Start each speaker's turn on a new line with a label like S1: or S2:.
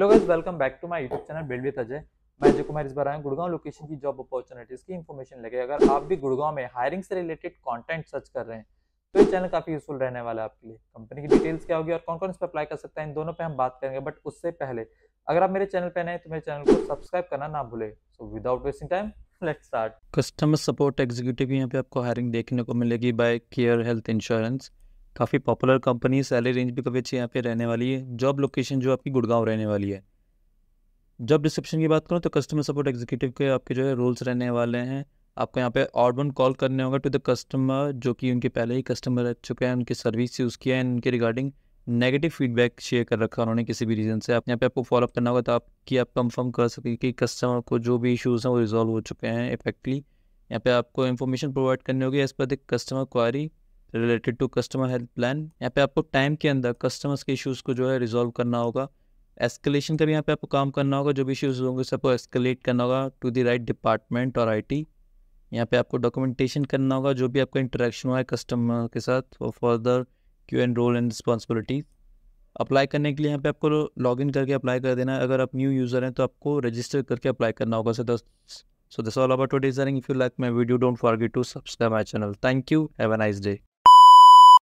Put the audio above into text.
S1: hello guys welcome back to my YouTube channel build with Ajay मैं अजय कुमार इस बार आया गुड़गांव लोकेशन की जॉब अपॉर्चुनिटीज़ की इन्फॉर्मेशन लेके अगर आप भी गुड़गांव में हायरिंग से रिलेटेड कंटेंट सर्च कर रहे हैं तो ये चैनल काफ़ी यूजफुल रहने वाला है आपके लिए कंपनी की डिटेल्स क्या होगी और कौन कौन इस पर अप्लाई कर सकता है इन दोनों पर हम बात करेंगे बट उससे पहले अगर आप मेरे चैनल पर नए तो मेरे चैनल को सब्सक्राइब करना ना भूले so without wasting time let's start
S2: customer support executive यहाँ पे आपको हायरिंग देखने को मिलेगी बाय केयर हेल्थ इंश्योरेंस काफ़ी पॉपुलर कंपनी सैलरी रेंज भी काफ़ी अच्छी यहाँ पे रहने वाली है जॉब लोकेशन जो आपकी गुड़गांव रहने वाली है जॉब डिस्क्रिप्शन की बात करूँ तो कस्टमर सपोर्ट एग्जीक्यूटिव के आपके जो है रोल्स रहने वाले हैं आपको यहाँ पे आउट वन कॉल करने होगा टू द कस्टमर जो कि उनके पहले ही कस्टमर रह चुके हैं उनकी सर्विस यूज़ किया है उनके रिगार्डिंग नेगेटिव फीडबैक शेयर कर रखा उन्होंने किसी भी रीज़न से आप यहाँ पे आपको फॉलोअप करना होगा तो आप कि आप कंफर्म कर सकें कि कस्टमर को जो भी इश्यूज़ हैं वो रिजॉल्व हो चुके हैं इफेक्टली यहाँ पे आपको इन्फॉर्मेशन प्रोवाइड करनी होगी as per the customer query related to customer health plan यहाँ पे आपको टाइम के अंदर कस्टमर्स के इश्यूज़ को जो है रिजॉल्व करना होगा एस्केलेशन का भी यहाँ पे आपको काम करना होगा जो भी इश्यूज़ होंगे सबको एस्केलेट करना होगा टू द राइट डिपार्टमेंट और आईटी यहाँ पे आपको डॉक्यूमेंटेशन करना होगा जो भी आपका इंटरेक्शन हुआ है कस्टमर के साथ वो फर्दर क्यू and role and responsibility apply करने के लिए यहाँ पे आपको लॉग इन करके अप्लाई कर देना है अगर आप न्यू यूज़र हैं तो आपको रजिस्टर करके अप्लाई करना होगा सो दस so this all about to designing if you like my video don't forget to subscribe my channel thank you have a nice day